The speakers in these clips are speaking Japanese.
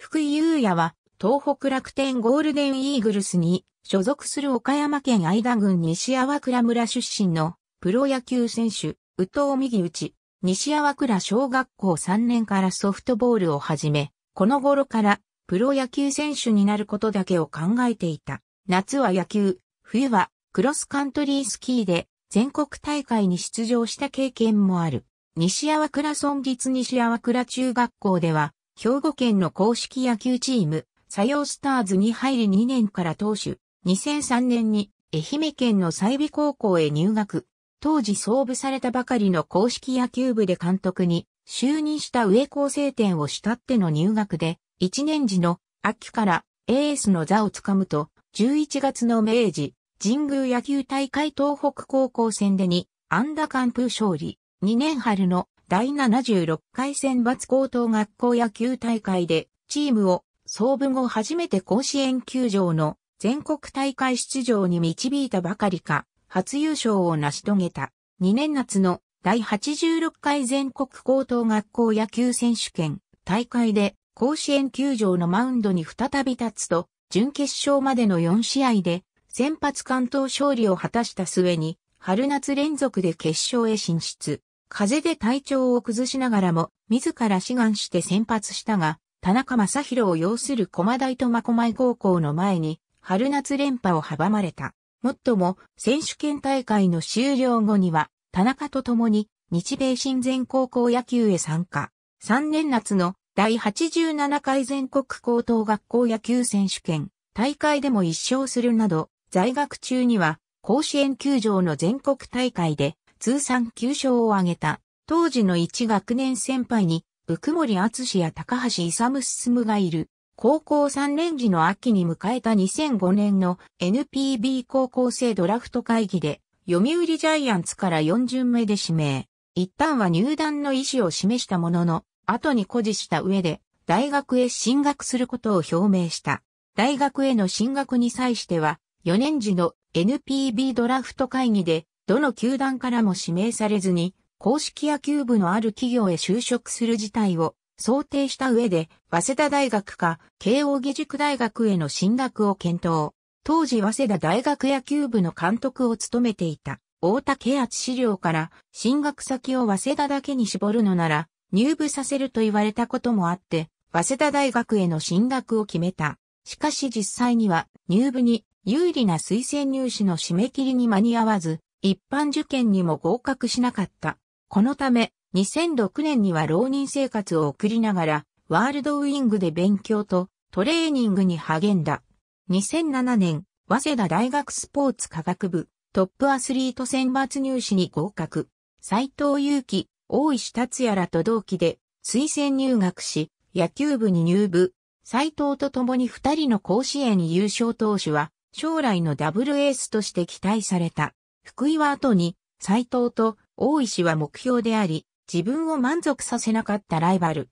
福井優也は、東北楽天ゴールデンイーグルスに所属する岡山県愛田郡西粟倉村出身のプロ野球選手、宇藤右内、西粟倉小学校3年からソフトボールを始め、この頃からプロ野球選手になることだけを考えていた。夏は野球、冬はクロスカントリースキーで全国大会に出場した経験もある。西粟倉村立西粟倉中学校では兵庫県の公式野球チーム、佐用スターズに入り2年から投手、2003年に愛媛県の西美高校へ入学。当時創部されたばかりの公式野球部で監督に就任した上高生店を慕っての入学で、1年時の秋からエースの座をつかむと、11月の明治、神宮野球大会東北高校戦でに、アンカンプー勝利、2年春の第76回選抜高等学校野球大会で、チームを創部後初めて甲子園球場の全国大会出場に導いたばかりか、初優勝を成し遂げた。2年夏の第86回全国高等学校野球選手権大会で甲子園球場のマウンドに再び立つと、準決勝までの4試合で先発関東勝利を果たした末に、春夏連続で決勝へ進出。風で体調を崩しながらも、自ら志願して先発したが、田中正宏を擁する駒大と真駒井高校の前に、春夏連覇を阻まれた。もっとも、選手権大会の終了後には、田中と共に、日米親善高校野球へ参加。3年夏の第87回全国高等学校野球選手権、大会でも一勝するなど、在学中には、甲子園球場の全国大会で通算9勝を挙げた、当時の1学年先輩に、福森厚志や高橋勇進がいる。高校3年時の秋に迎えた2005年の NPB 高校生ドラフト会議で、読売ジャイアンツから4巡目で指名。一旦は入団の意思を示したものの、後に誇示した上で、大学へ進学することを表明した。大学への進学に際しては、4年時の NPB ドラフト会議でどの球団からも指名されずに、公式野球部のある企業へ就職する事態を想定した上で、早稲田大学か慶応義塾大学への進学を検討。当時早稲田大学野球部の監督を務めていた大啓厚資料から進学先を早稲田だけに絞るのなら入部させると言われたこともあって、早稲田大学への進学を決めた。しかし実際には入部に有利な推薦入試の締め切りに間に合わず、一般受験にも合格しなかった。このため、2006年には浪人生活を送りながら、ワールドウィングで勉強とトレーニングに励んだ。2007年、早稲田大学スポーツ科学部、トップアスリート選抜入試に合格。斎藤祐樹、大石達也らと同期で推薦入学し、野球部に入部。斎藤と共に二人の甲子園優勝投手は、将来のダブルエースとして期待された。福井は後に、斎藤と大石は目標であり、自分を満足させなかったライバル。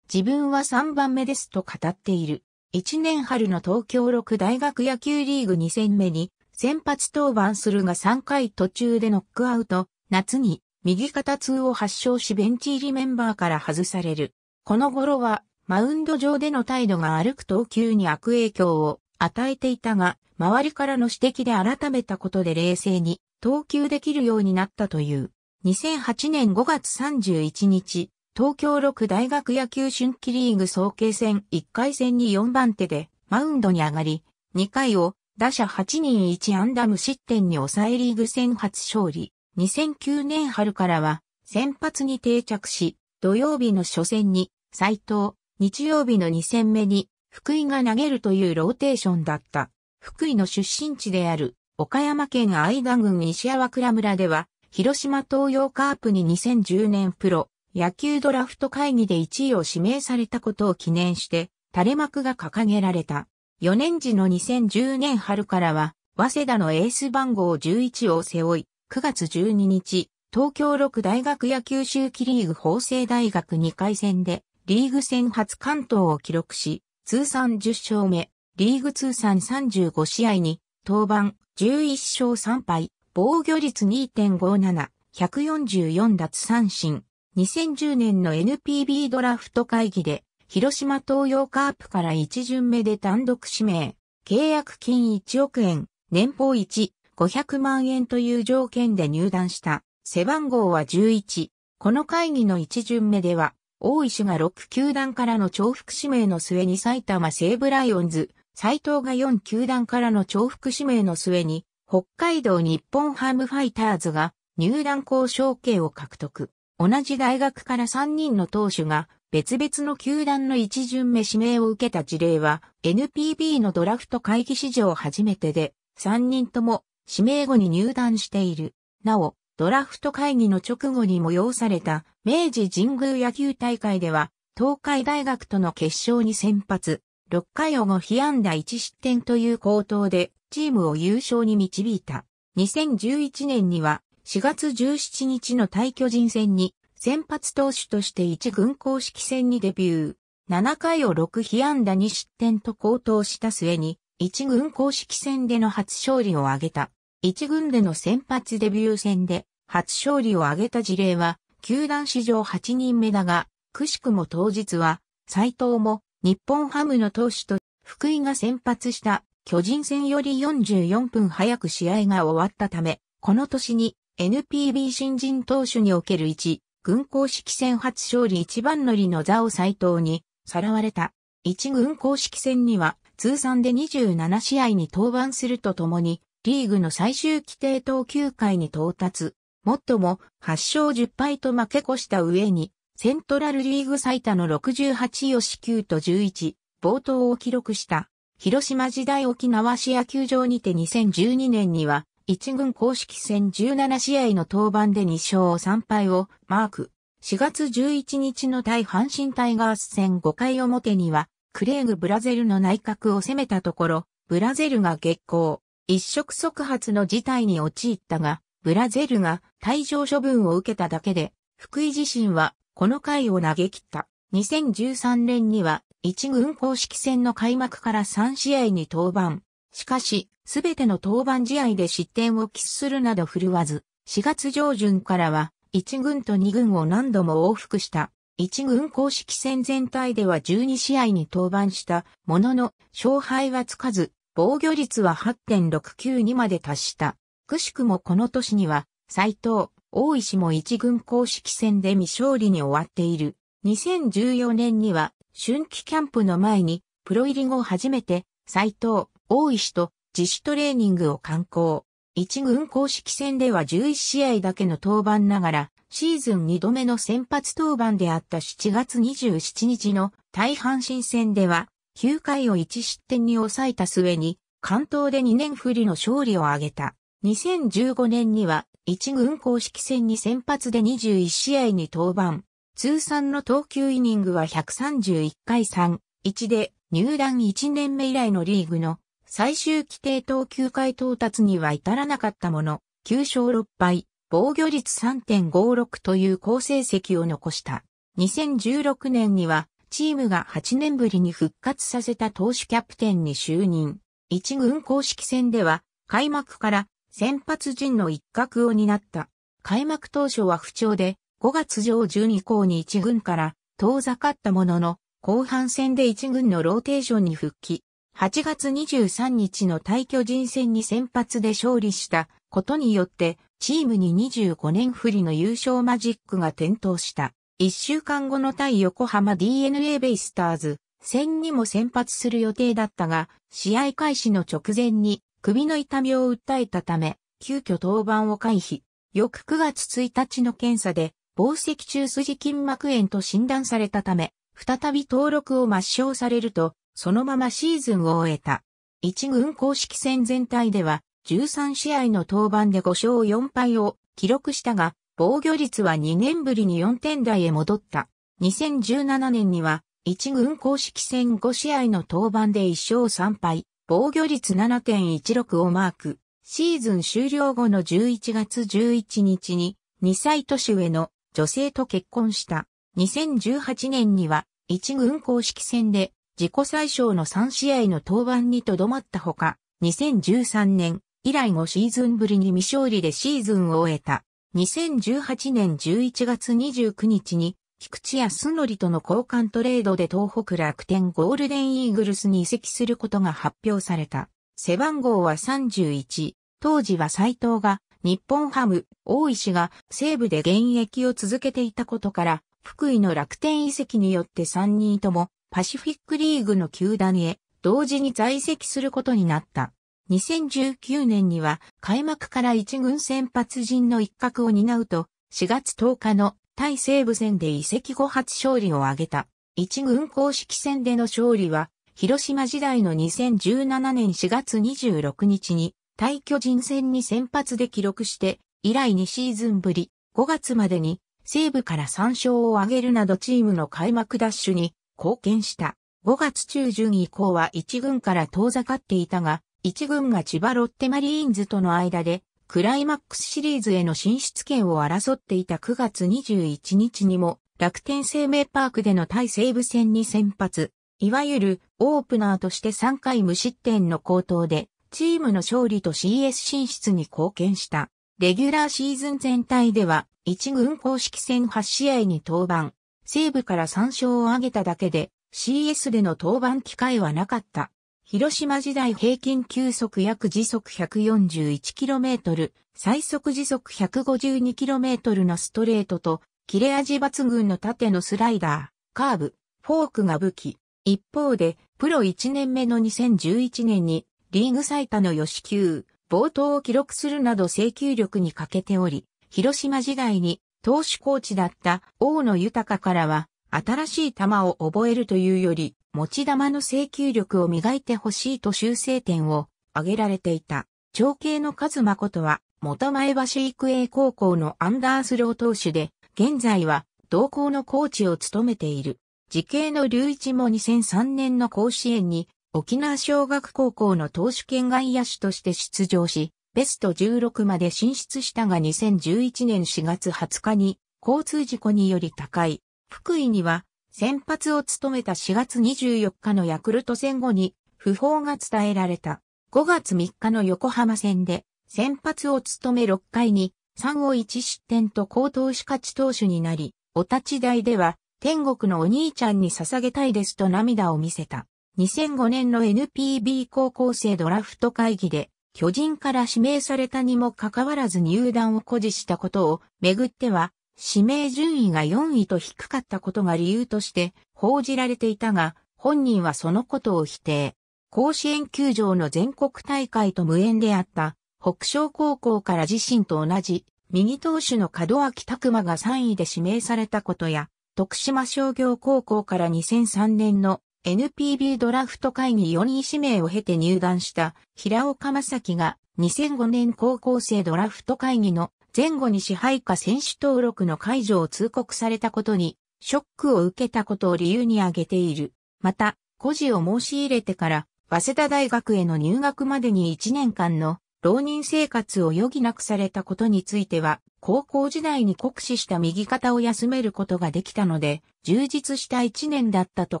自分は3番目ですと語っている。1年春の東京六大学野球リーグ2戦目に先発登板するが3回途中でノックアウト、夏に右肩痛を発症しベンチ入りメンバーから外される。この頃はマウンド上での態度が歩く投球に悪影響を与えていたが、周りからの指摘で改めたことで冷静に投球できるようになったという。2008年5月31日、東京六大学野球春季リーグ総計戦1回戦に4番手でマウンドに上がり、2回を打者8人1ンダム失点に抑えリーグ戦初勝利。2009年春からは先発に定着し、土曜日の初戦に斎藤、日曜日の2戦目に福井が投げるというローテーションだった。福井の出身地である岡山県愛田郡西粟倉村では、広島東洋カープに2010年プロ野球ドラフト会議で1位を指名されたことを記念して、垂れ幕が掲げられた。4年時の2010年春からは、早稲田のエース番号11を背負い、9月12日、東京6大学野球周期リーグ法政大学2回戦で、リーグ戦初関東を記録し、通算10勝目、リーグ通算35試合に登板、11勝3敗、防御率2.57、144奪三振。2010年の NPB ドラフト会議で、広島東洋カープから1巡目で単独指名、契約金1億円、年俸1、500万円という条件で入団した。背番号は11。この会議の1巡目では、大石が6球団からの重複指名の末に埼玉西武ライオンズ、斎藤が4球団からの重複指名の末に、北海道日本ハムファイターズが入団交渉権を獲得。同じ大学から3人の投手が別々の球団の一巡目指名を受けた事例は NPB のドラフト会議史上初めてで3人とも指名後に入団している。なお、ドラフト会議の直後に催された明治神宮野球大会では東海大学との決勝に先発、6回を5被安打1失点という高騰で、チームを優勝に導いた。2011年には、4月17日の対巨人戦に、先発投手として1軍公式戦にデビュー。7回を6被安打2失点と高騰した末に、1軍公式戦での初勝利を挙げた。1軍での先発デビュー戦で、初勝利を挙げた事例は、球団史上8人目だが、くしくも当日は、斎藤も日本ハムの投手と福井が先発した巨人戦より44分早く試合が終わったため、この年に NPB 新人投手における1、軍公式戦初勝利一番乗りの座を斎藤にさらわれた。1軍公式戦には通算で27試合に登板するとともに、リーグの最終規定投球回に到達。もっとも8勝10敗と負け越した上に、セントラルリーグ最多の68よし9と11、冒頭を記録した、広島時代沖縄市野球場にて2012年には、1軍公式戦17試合の登板で2勝3敗をマーク。4月11日の対阪神タイガース戦5回表には、クレーグブラゼルの内角を攻めたところ、ブラゼルが激高、一触即発の事態に陥ったが、ブラゼルが退場処分を受けただけで、福井自身はこの回を投げ切った。2013年には一軍公式戦の開幕から3試合に登板。しかし、すべての登板試合で失点を喫するなど振るわず、4月上旬からは一軍と二軍を何度も往復した。一軍公式戦全体では12試合に登板したものの、勝敗はつかず、防御率は8.692まで達した。くしくもこの年には、斎藤、大石も一軍公式戦で未勝利に終わっている。2014年には春季キャンプの前にプロ入り後初めて斎藤、大石と自主トレーニングを観光。一軍公式戦では11試合だけの登板ながら、シーズン2度目の先発登板であった7月27日の大阪神戦では、9回を1失点に抑えた末に、関東で2年振りの勝利を挙げた。2015年には、1軍公式戦に先発で21試合に登板。通算の投球イニングは131回3、1で入団1年目以来のリーグの最終規定投球回到達には至らなかったもの、9勝6敗、防御率3.56という好成績を残した。2016年にはチームが8年ぶりに復活させた投手キャプテンに就任。1軍公式戦では開幕から先発陣の一角を担った。開幕当初は不調で、5月上旬以降に一軍から遠ざかったものの、後半戦で一軍のローテーションに復帰。8月23日の対巨人戦に先発で勝利したことによって、チームに25年振りの優勝マジックが点灯した。1週間後の対横浜 DNA ベイスターズ戦にも先発する予定だったが、試合開始の直前に首の痛みを訴えたため、急遽登板を回避。翌9月1日の検査で、防石中筋筋膜炎と診断されたため、再び登録を抹消されると、そのままシーズンを終えた。一軍公式戦全体では、13試合の登板で5勝4敗を記録したが、防御率は2年ぶりに4点台へ戻った。2017年には、一軍公式戦5試合の登板で1勝3敗、防御率7.16をマーク。シーズン終了後の11月11日に2歳年上の女性と結婚した。2018年には1軍公式戦で自己最小の3試合の登板にとどまったほか、2013年以来5シーズンぶりに未勝利でシーズンを終えた。2018年11月29日に菊池康則との交換トレードで東北楽天ゴールデンイーグルスに移籍することが発表された。背番号は31。当時は斎藤が日本ハム、大石が西部で現役を続けていたことから、福井の楽天移籍によって3人ともパシフィックリーグの球団へ同時に在籍することになった。2019年には開幕から一軍先発陣の一角を担うと、4月10日の対西武戦で移籍後初勝利を挙げた。一軍公式戦での勝利は、広島時代の2017年4月26日に、対巨人戦に先発で記録して、以来2シーズンぶり、5月までに、西部から3勝を挙げるなどチームの開幕ダッシュに貢献した。5月中旬以降は1軍から遠ざかっていたが、1軍が千葉ロッテマリーンズとの間でクライマックスシリーズへの進出権を争っていた9月21日にも、楽天生命パークでの対西武戦に先発、いわゆるオープナーとして3回無失点の高騰で、チームの勝利と CS 進出に貢献した。レギュラーシーズン全体では、1軍公式戦8試合に登板、西部から3勝を挙げただけで、CS での登板機会はなかった。広島時代平均球速約時速 141km、最速時速 152km のストレートと、切れ味抜群の縦のスライダー、カーブ、フォークが武器。一方で、プロ1年目の2011年に、リーグ最多の予支球、冒頭を記録するなど制球力に欠けており、広島時代に投手コーチだった大野豊からは、新しい球を覚えるというより、持ち玉の請求力を磨いてほしいと修正点を挙げられていた。長兄の数誠は、元前橋育英高校のアンダースロー投手で、現在は同校のコーチを務めている。時系の隆一も2003年の甲子園に沖縄小学高校の投手兼外野手として出場し、ベスト16まで進出したが2011年4月20日に交通事故により高い。福井には先発を務めた4月24日のヤクルト戦後に不法が伝えられた。5月3日の横浜戦で先発を務め6回に3を1失点と高投手勝ち投手になり、お立ち台では天国のお兄ちゃんに捧げたいですと涙を見せた。2005年の NPB 高校生ドラフト会議で巨人から指名されたにもかかわらず入団を誇示したことをめぐっては指名順位が4位と低かったことが理由として報じられていたが、本人はそのことを否定。甲子園球場の全国大会と無縁であった北昇高校から自身と同じ右投手の門脇拓馬が3位で指名されたことや、徳島商業高校から2003年の NPB ドラフト会議4位指名を経て入団した平岡正樹が2005年高校生ドラフト会議の前後に支配下選手登録の解除を通告されたことに、ショックを受けたことを理由に挙げている。また、孤児を申し入れてから、早稲田大学への入学までに1年間の浪人生活を余儀なくされたことについては、高校時代に酷使した右肩を休めることができたので、充実した1年だったと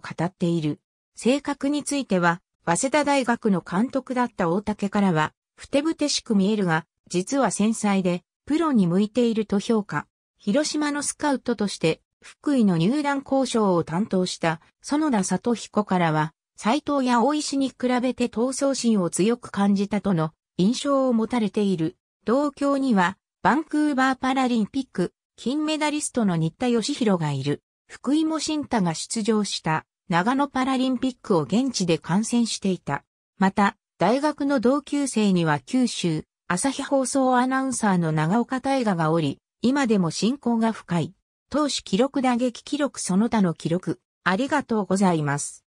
語っている。性格については、早稲田大学の監督だった大竹からは、ふてぶてしく見えるが、実は繊細で、プロに向いていると評価。広島のスカウトとして、福井の入団交渉を担当した園田里彦からは、斎藤や大石に比べて闘争心を強く感じたとの印象を持たれている。同郷には、バンクーバーパラリンピック、金メダリストの新田義弘がいる。福井も新太が出場した長野パラリンピックを現地で観戦していた。また、大学の同級生には九州、朝日放送アナウンサーの長岡大河がおり、今でも進行が深い。投手記録打撃記録その他の記録、ありがとうございます。